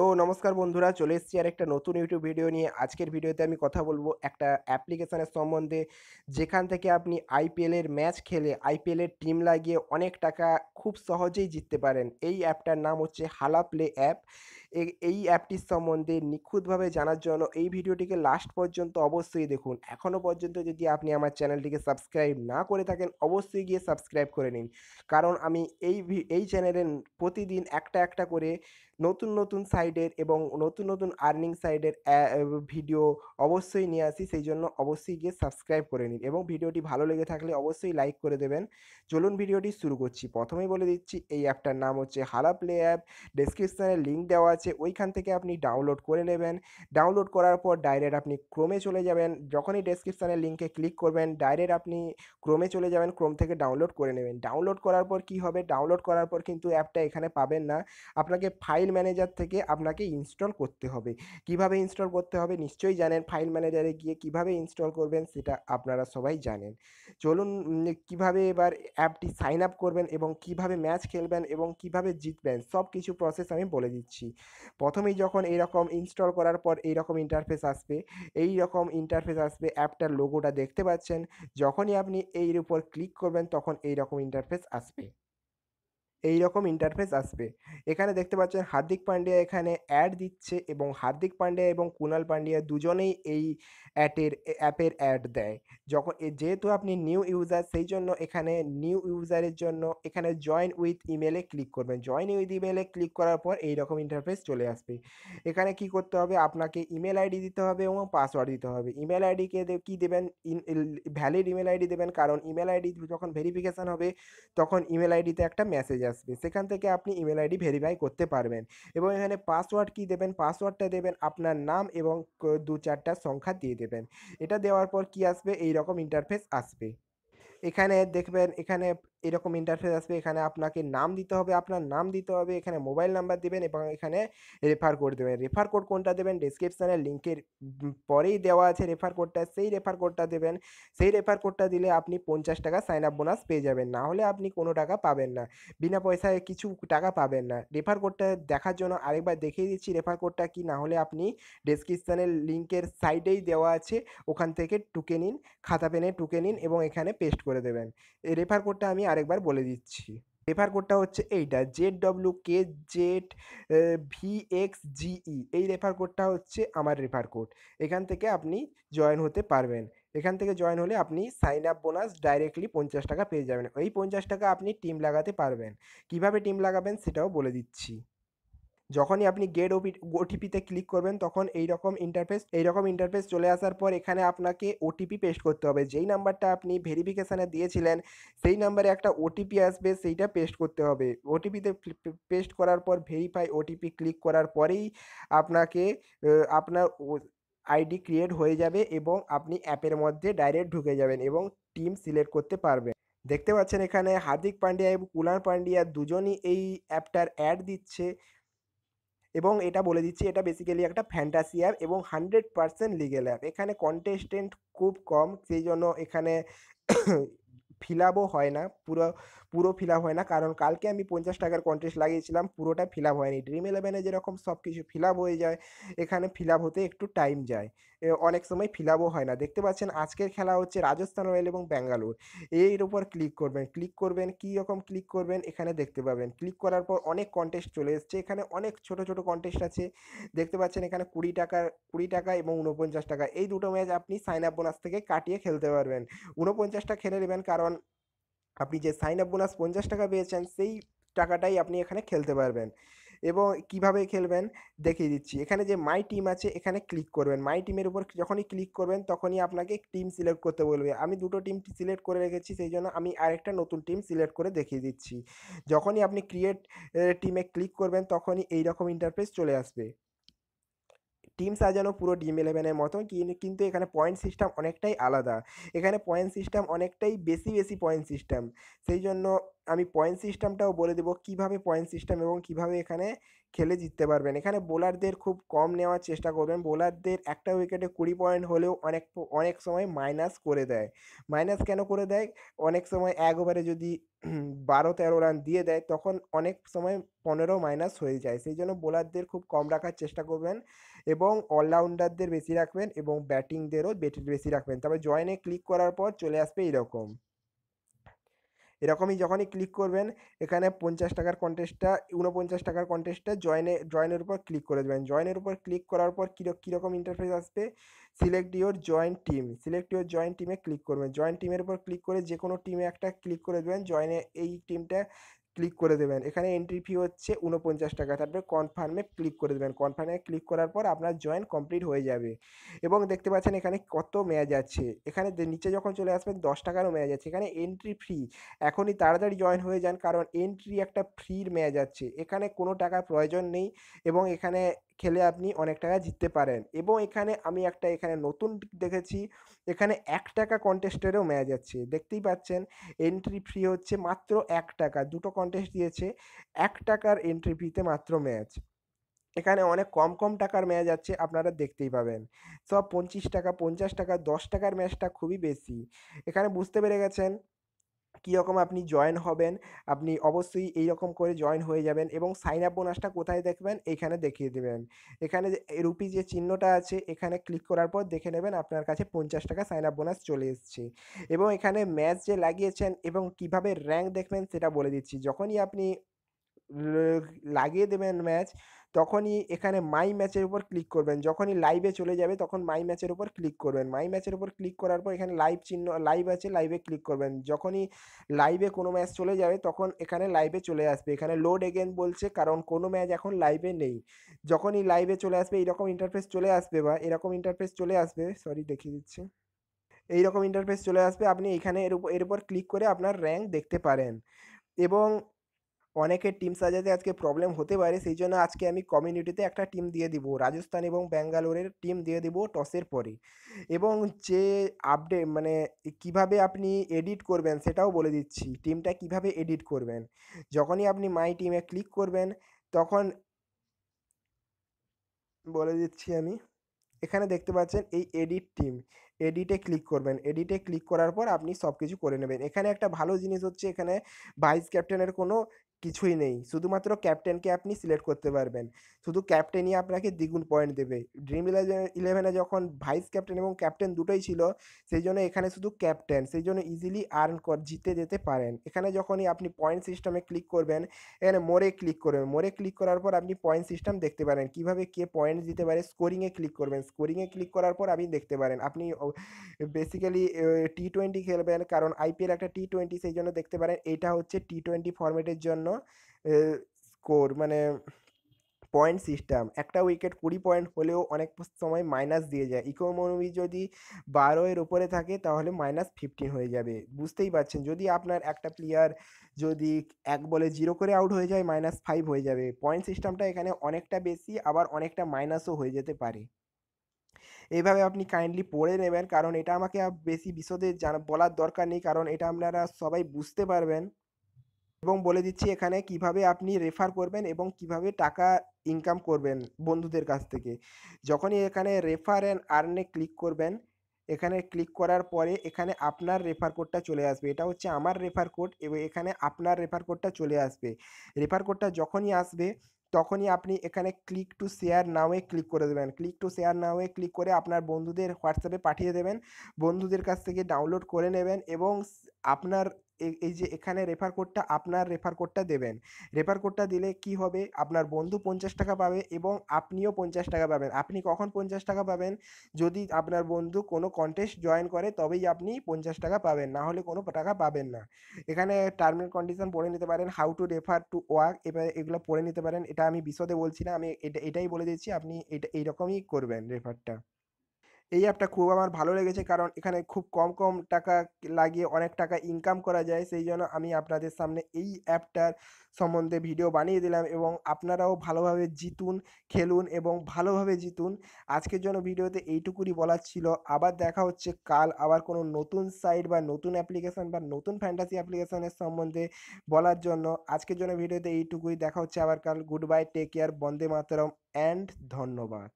তো নমস্কার বন্ধুরা চলে এসেছি আর একটা নতুন ইউটিউব ভিডিও নিয়ে আজকের ভিডিওতে আমি কথা বলবো একটা অ্যাপ্লিকেশানের সম্বন্ধে যেখান থেকে আপনি আইপিএলের ম্যাচ খেলে আইপিএলের টিম লাগিয়ে অনেক টাকা খুব সহজেই জিততে পারেন এই অ্যাপটার নাম হচ্ছে হালা প্লে অ্যাপ এই অ্যাপটির সম্বন্ধে নিখুঁতভাবে জানার জন্য এই ভিডিওটিকে লাস্ট পর্যন্ত অবশ্যই দেখুন এখনও পর্যন্ত যদি আপনি আমার চ্যানেলটিকে সাবস্ক্রাইব না করে থাকেন অবশ্যই গিয়ে সাবস্ক্রাইব করে নিন কারণ আমি এই এই চ্যানেলে প্রতিদিন একটা একটা করে নতুন নতুন সাইডের এবং নতুন নতুন আর্নিং সাইডের ভিডিও অবশ্যই নিয়ে আসি সেই জন্য অবশ্যই গিয়ে সাবস্ক্রাইব করে নিন এবং ভিডিওটি ভালো লেগে থাকলে অবশ্যই লাইক করে দেবেন চলুন ভিডিওটি শুরু করছি প্রথমেই বলে দিচ্ছি এই অ্যাপটার নাম হচ্ছে হালা প্লে অ্যাপ ডেসক্রিপশানে লিঙ্ক দেওয়া আছে ওইখান থেকে আপনি ডাউনলোড করে নেবেন ডাউনলোড করার পর ডাইরেক্ট আপনি ক্রোমে চলে যাবেন যখনই ডেসক্রিপশানের লিঙ্কে ক্লিক করবেন ডাইরেক্ট আপনি ক্রোমে চলে যাবেন ক্রোম থেকে ডাউনলোড করে নেবেন ডাউনলোড করার পর কি হবে ডাউনলোড করার পর কিন্তু অ্যাপটা এখানে পাবেন না আপনাকে ফাইল ম্যানেজার থেকে আপনাকে ইনস্টল করতে হবে কিভাবে ইনস্টল করতে হবে নিশ্চয়ই জানেন ফাইল ম্যানেজারে গিয়ে কিভাবে ইনস্টল করবেন সেটা আপনারা সবাই জানেন চলুন কিভাবে এবার অ্যাপটি সাইন আপ করবেন এবং কিভাবে ম্যাচ খেলবেন এবং কিভাবে জিতবেন সব কিছু প্রসেস আমি বলে দিচ্ছি প্রথমেই যখন এইরকম ইনস্টল করার পর এইরকম ইন্টারফেস আসবে এই রকম ইন্টারফেস আসবে অ্যাপটার লোগোটা দেখতে পাচ্ছেন যখনই আপনি এর উপর ক্লিক করবেন তখন এইরকম ইন্টারফেস আসবে এই রকম ইন্টারফেস আসবে এখানে দেখতে পাচ্ছেন হার্দিক পান্ডিয়া এখানে অ্যাড দিচ্ছে এবং হার্দিক পান্ডিয়া এবং কুনাল পান্ডিয়া দুজনেই এই অ্যাটের অ্যাপের অ্যাড দেয় যখন যেহেতু আপনি নিউ ইউজার সেই জন্য এখানে নিউ ইউজারের জন্য এখানে জয়েন উইথ ইমেলে ক্লিক করবেন জয়েন উইথ ইমেলে ক্লিক করার পর এই রকম ইন্টারফেস চলে আসবে এখানে কি করতে হবে আপনাকে ইমেল আইডি দিতে হবে এবং পাসওয়ার্ড দিতে হবে ইমেল আইডিকে কী দেবেন ভ্যালিড ইমেল আইডি দেবেন কারণ ইমেল আইডি যখন ভেরিফিকেশান হবে তখন ইমেল আইডিতে একটা মেসেজ আসবে সেখান থেকে আপনি ইমেল আইডি ভেরিফাই করতে পারবেন এবং এখানে পাসওয়ার্ড কি দেবেন পাসওয়ার্ডটা দেবেন আপনার নাম এবং দু চারটা সংখ্যা দিয়ে দেবেন এটা দেওয়ার পর কি আসবে এই রকম ইন্টারফেস আসবে এখানে দেখবেন এখানে এরকম ইন্টারফেস আসবে এখানে আপনাকে নাম দিতে হবে আপনার নাম দিতে হবে এখানে মোবাইল নাম্বার দেবেন এবং এখানে রেফার কোড দেবেন রেফার কোড কোনটা দেবেন ডিসক্রিপশানের লিঙ্কের পরেই দেওয়া আছে রেফার কোডটা সেই রেফার কোডটা দেবেন সেই রেফার কোডটা দিলে আপনি পঞ্চাশ টাকা সাইন আপ বোনাস পেয়ে যাবেন না হলে আপনি কোনো টাকা পাবেন না বিনা পয়সায় কিছু টাকা পাবেন না রেফার কোডটা দেখার জন্য আরেকবার দেখিয়ে দিচ্ছি রেফার কোডটা কি না হলে আপনি ডিসক্রিপশানের লিঙ্কের সাইডেই দেওয়া আছে ওখান থেকে টুকে নিন খাতা পেনে টুকে নিন এবং এখানে পেস্ট করে দেবেন রেফার কোডটা আমি আরেকবার বলে দিচ্ছি রেফার কোডটা হচ্ছে এইটা Z W K Z V X G এই রেফার কোডটা হচ্ছে আমার রেফার কোড এখান থেকে আপনি জয়েন হতে পারবেন এখান থেকে জয়েন হলে আপনি সাইন আপ বোনাস ডাইরেক্টলি পঞ্চাশ টাকা পেয়ে যাবেন ওই পঞ্চাশ টাকা আপনি টিম লাগাতে পারবেন কিভাবে টিম লাগাবেন সেটাও বলে দিচ্ছি যখনই আপনি গেট ওপি ওটিপিতে ক্লিক করবেন তখন এই রকম ইন্টারফেস এই রকম ইন্টারফেস চলে আসার পর এখানে আপনাকে ওটিপি পেস্ট করতে হবে যেই নাম্বারটা আপনি ভেরিফিকেশানে দিয়েছিলেন সেই নাম্বারে একটা ওটিপি আসবে সেইটা পেস্ট করতে হবে ওটিপিতে পেস্ট করার পর ভেরিফাই ওটিপি ক্লিক করার পরেই আপনাকে আপনার আইডি ক্রিয়েট হয়ে যাবে এবং আপনি অ্যাপের মধ্যে ডাইরেক্ট ঢুকে যাবেন এবং টিম সিলেক্ট করতে পারবেন দেখতে পাচ্ছেন এখানে হার্দিক পান্ডিয়া এবং কুলার পান্ডিয়া দুজনই এই অ্যাপটার অ্যাড দিচ্ছে এবং এটা বলে দিচ্ছি এটা বেসিক্যালি একটা ফ্যান্টাসি অ্যাপ এবং হান্ড্রেড পারসেন্ট লিগেল অ্যাপ এখানে কন্টেস্টেন্ট খুব কম সেই জন্য এখানে ফিল হয় না পুরো পুরো ফিল হয় না কারণ কালকে আমি পঞ্চাশ টাকার কন্টেস্ট লাগিয়েছিলাম পুরোটা ফিল হয়নি ড্রিম ইলেভেনে যেরকম সব কিছু ফিল হয়ে যায় এখানে ফিল হতে একটু টাইম যায় অনেক সময় ফিল হয় না দেখতে পাচ্ছেন আজকের খেলা হচ্ছে রাজস্থান রয়্যাল এবং ব্যাঙ্গালোর এর উপর ক্লিক করবেন ক্লিক করবেন কী রকম ক্লিক করবেন এখানে দেখতে পাবেন ক্লিক করার পর অনেক কন্টেস্ট চলে এসছে এখানে অনেক ছোট ছোট কন্টেস্ট আছে দেখতে পাচ্ছেন এখানে কুড়ি টাকার কুড়ি টাকা এবং উনপঞ্চাশ টাকা এই দুটো ম্যাচ আপনি সাইন আপ বোনাস থেকে কাটিয়ে খেলতে পারবেন উনপঞ্চাশটা খেলে নেবেন কারণ আপনি যে সাইন আপ বোনাস পঞ্চাশ টাকা পেয়েছেন সেই টাকাটাই আপনি এখানে খেলতে পারবেন এবং কিভাবে খেলবেন দেখিয়ে দিচ্ছি এখানে যে মাই টিম আছে এখানে ক্লিক করবেন মাই টিমের উপর যখনই ক্লিক করবেন তখনই আপনাকে টিম সিলেক্ট করতে বলবে আমি দুটো টিম সিলেক্ট করে রেখেছি সেই জন্য আমি আরেকটা নতুন টিম সিলেক্ট করে দেখিয়ে দিচ্ছি যখনই আপনি ক্রিয়েট টিমে ক্লিক করবেন তখনই এই রকম ইন্টারফেস চলে আসবে টিম সাজানো পুরো ডিম ইলেভেনের মতো কিন্তু এখানে পয়েন্ট সিস্টেম অনেকটাই আলাদা এখানে পয়েন্ট সিস্টেম অনেকটাই বেশি বেশি পয়েন্ট সিস্টেম সেই জন্য আমি পয়েন্ট সিস্টেমটাও বলে দেবো কিভাবে পয়েন্ট সিস্টেম এবং কিভাবে এখানে খেলে জিততে পারবেন এখানে বোলারদের খুব কম নেওয়ার চেষ্টা করবেন বোলারদের একটা উইকেটে কুড়ি পয়েন্ট হলেও অনেক অনেক সময় মাইনাস করে দেয় মাইনাস কেন করে দেয় অনেক সময় এক ওভারে যদি বারো তেরো রান দিয়ে দেয় তখন অনেক সময় পনেরো মাইনাস হয়ে যায় সেই জন্য বোলারদের খুব কম রাখার চেষ্টা করবেন এবং অলরাউন্ডারদের বেশি রাখবেন এবং ব্যাটিংদেরও বেটের বেশি রাখবেন তারপর জয়েনে ক্লিক করার পর চলে আসবে এরকম এরকমই যখনই ক্লিক করবেন এখানে পঞ্চাশ টাকার কন্টেস্টটা উনপঞ্চাশ টাকার কন্টেস্টটা জয়েনে জয়েনের উপর ক্লিক করে দেবেন জয়েনের উপর ক্লিক করার পর কীরকম ইন্টারফেস আসবে select your joint team select your joint টিমে ক্লিক করবেন জয়েন্ট টিমের উপর ক্লিক করে যে কোনো টিমে একটা ক্লিক করে দেবেন জয়েনে এই টিমটা ক্লিক করে দেবেন এখানে এন্ট্রি ফি হচ্ছে উনপঞ্চাশ টাকা তারপরে কনফার্মে ক্লিক করে দেবেন কনফার্মে ক্লিক করার পর আপনার জয়েন কমপ্লিট হয়ে যাবে এবং দেখতে পাচ্ছেন এখানে কত ম্যাচ আছে এখানে নিচে যখন চলে আসবেন দশ টাকারও ম্যাচ আছে এখানে এন্ট্রি ফ্রি এখনই তাড়াতাড়ি জয়েন হয়ে যান কারণ এন্ট্রি একটা ফ্রির ম্যাচ আছে এখানে কোনো টাকার প্রয়োজন নেই এবং এখানে খেলে আপনি অনেক টাকা জিততে পারেন এবং এখানে আমি একটা এখানে নতুন দেখেছি এখানে এক টাকা কন্টেস্টেরও ম্যাচ আছে দেখতেই পাচ্ছেন এন্ট্রি ফি হচ্ছে মাত্র এক টাকা দুটো কন্টেস্ট দিয়েছে এক টাকার এন্ট্রি ফিতে মাত্র ম্যাচ এখানে অনেক কম কম টাকার ম্যাচ আছে আপনারা দেখতেই পাবেন সব পঞ্চিশ টাকা পঞ্চাশ টাকা দশ টাকার ম্যাচটা খুবই বেশি এখানে বুঝতে পেরে গেছেন কীরকম আপনি জয়েন হবেন আপনি অবশ্যই এই রকম করে জয়েন হয়ে যাবেন এবং সাইন আপ বোনাসটা কোথায় দেখবেন এখানে দেখিয়ে দেবেন এখানে রুপি যে চিহ্নটা আছে এখানে ক্লিক করার পর দেখে নেবেন আপনার কাছে পঞ্চাশ টাকা সাইন আপ বোনাস চলে এসছে এবং এখানে ম্যাচ যে লাগিয়েছেন এবং কিভাবে র্যাঙ্ক দেখবেন সেটা বলে দিচ্ছি যখনই আপনি লাগিয়ে দেবেন ম্যাচ তখনই এখানে মাই ম্যাচের উপর ক্লিক করবেন যখনই লাইভে চলে যাবে তখন মাই ম্যাচের উপর ক্লিক করবেন মাই ম্যাচের উপর ক্লিক করার পর এখানে লাইভ চিহ্ন লাইভ আছে লাইভে ক্লিক করবেন যখনই লাইভে কোনো ম্যাচ চলে যাবে তখন এখানে লাইভে চলে আসবে এখানে লোড এগেন বলছে কারণ কোনো ম্যাচ এখন লাইভে নেই যখনই লাইভে চলে আসবে এরকম ইন্টারফেস চলে আসবে বা এরকম ইন্টারফেস চলে আসবে সরি দেখিয়ে দিচ্ছি এইরকম ইন্টারফেস চলে আসবে আপনি এখানে এর উপর এর উপর ক্লিক করে আপনার র্যাঙ্ক দেখতে পারেন এবং অনেকের টিম সাজাতে আজকে প্রবলেম হতে পারে সেই জন্য আজকে আমি কমিউনিটিতে একটা টিম দিয়ে দিব রাজস্থান এবং ব্যাঙ্গালোরের টিম দিয়ে দিব টসের পরে এবং যে আপডেট মানে কিভাবে আপনি এডিট করবেন সেটাও বলে দিচ্ছি টিমটা কিভাবে এডিট করবেন যখনই আপনি মাই টিমে ক্লিক করবেন তখন বলে দিচ্ছি আমি এখানে দেখতে পাচ্ছেন এই এডিট টিম এডিটে ক্লিক করবেন এডিটে ক্লিক করার পর আপনি সব কিছু করে নেবেন এখানে একটা ভালো জিনিস হচ্ছে এখানে ভাইস ক্যাপ্টেনের কোনো কিছুই নেই শুধুমাত্র ক্যাপ্টেনকে আপনি সিলেক্ট করতে পারবেন শুধু ক্যাপ্টেনই আপনাকে দ্বিগুণ পয়েন্ট দেবে ড্রিম ইলেভেনে যখন ভাইস ক্যাপ্টেন এবং ক্যাপ্টেন দুটোই ছিল সেই জন্য এখানে শুধু ক্যাপ্টেন সেই জন্য ইজিলি আর্ন কর জিতে যেতে পারেন এখানে যখনই আপনি পয়েন্ট সিস্টেমে ক্লিক করবেন এখানে মোড়ে ক্লিক করবেন মোড়ে ক্লিক করার পর আপনি পয়েন্ট সিস্টেম দেখতে পারেন কিভাবে কে পয়েন্ট দিতে পারে স্কোরিংয়ে ক্লিক করবেন স্কোরিংয়ে ক্লিক করার পর আপনি দেখতে পারেন আপনি বেসিক্যালি টি টোয়েন্টি খেলবেন কারণ আইপিএল একটা টি টোয়েন্টি সেই জন্য দেখতে পারেন এটা হচ্ছে টি টোয়েন্টি ফর্মেটের জন্য স্কোর মানে পয়েন্ট সিস্টেম একটা উইকেট কুড়ি পয়েন্ট হলেও অনেক সময় মাইনাস দিয়ে যায় ইকোনমি যদি বারোয়ের উপরে থাকে তাহলে মাইনাস ফিফটিন হয়ে যাবে বুঝতেই পারছেন যদি আপনার একটা প্লেয়ার যদি এক বলে জিরো করে আউট হয়ে যায় মাইনাস ফাইভ হয়ে যাবে পয়েন্ট সিস্টেমটা এখানে অনেকটা বেশি আবার অনেকটা মাইনাসও হয়ে যেতে পারে এইভাবে আপনি কাইন্ডলি পড়ে নেবেন কারণ এটা আমাকে বেশি বিশদে জান বলার দরকার নেই কারণ এটা আপনারা সবাই বুঝতে পারবেন এবং বলে দিচ্ছি এখানে কিভাবে আপনি রেফার করবেন এবং কিভাবে টাকা ইনকাম করবেন বন্ধুদের কাছ থেকে যখনই এখানে রেফার অ্যান্ড আর্নে ক্লিক করবেন এখানে ক্লিক করার পরে এখানে আপনার রেফার কোডটা চলে আসবে এটা হচ্ছে আমার রেফার কোড এবং এখানে আপনার রেফার কোডটা চলে আসবে রেফার কোডটা যখনই আসবে তখনই আপনি এখানে ক্লিক টু শেয়ার নাওয়ে ক্লিক করে দেবেন ক্লিক টু শেয়ার নাওয়ে ক্লিক করে আপনার বন্ধুদের হোয়াটসঅ্যাপে পাঠিয়ে দেবেন বন্ধুদের কাছ থেকে ডাউনলোড করে নেবেন এবং আপনার এই যে এখানে রেফার কোডটা আপনার রেফার কোডটা দেবেন রেফার কোডটা দিলে কি হবে আপনার বন্ধু পঞ্চাশ টাকা পাবে এবং আপনিও পঞ্চাশ টাকা পাবেন আপনি কখন পঞ্চাশ টাকা পাবেন যদি আপনার বন্ধু কোনো কন্টেস্ট জয়েন করে তবেই আপনি পঞ্চাশ টাকা পাবেন না হলে কোনো টাকা পাবেন না এখানে টার্ম অ্যান্ড কন্ডিশন পড়ে নিতে পারেন how to refer to work এবার এগুলো পড়ে নিতে পারেন এটা আমি বিশদে বলছি না আমি এটা এটাই বলে দিচ্ছি আপনি এটা এইরকমই করবেন রেফারটা এই অ্যাপটা খুব আমার ভালো লেগেছে কারণ এখানে খুব কম কম টাকা লাগিয়ে অনেক টাকা ইনকাম করা যায় সেই জন্য আমি আপনাদের সামনে এই অ্যাপটার সম্বন্ধে ভিডিও বানিয়ে দিলাম এবং আপনারাও ভালোভাবে জিতুন খেলুন এবং ভালোভাবে জিতুন আজকের জন্য ভিডিওতে এইটুকুরই বলার ছিল আবার দেখা হচ্ছে কাল আবার কোনো নতুন সাইট বা নতুন অ্যাপ্লিকেশান বা নতুন ফ্যান্টাসি অ্যাপ্লিকেশানের সম্বন্ধে বলার জন্য আজকের জন্য ভিডিওতে এইটুকুই দেখা হচ্ছে আবার কাল good bye take care Bande Mataram and ধন্যবাদ